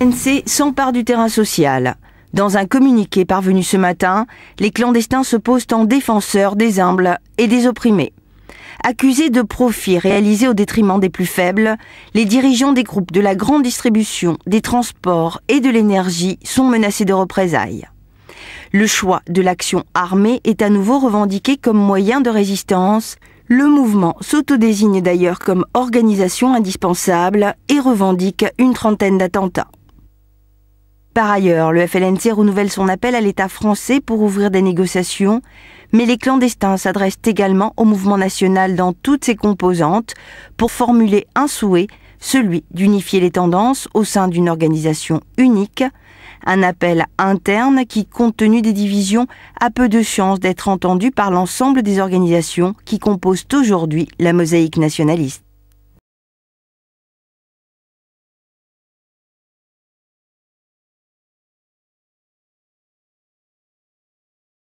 l'ANC s'empare du terrain social. Dans un communiqué parvenu ce matin, les clandestins se posent en défenseurs des humbles et des opprimés. Accusés de profits réalisés au détriment des plus faibles, les dirigeants des groupes de la grande distribution, des transports et de l'énergie sont menacés de représailles. Le choix de l'action armée est à nouveau revendiqué comme moyen de résistance. Le mouvement s'autodésigne d'ailleurs comme organisation indispensable et revendique une trentaine d'attentats. Par ailleurs, le FLNC renouvelle son appel à l'État français pour ouvrir des négociations, mais les clandestins s'adressent également au mouvement national dans toutes ses composantes pour formuler un souhait, celui d'unifier les tendances au sein d'une organisation unique, un appel interne qui, compte tenu des divisions, a peu de chances d'être entendu par l'ensemble des organisations qui composent aujourd'hui la mosaïque nationaliste.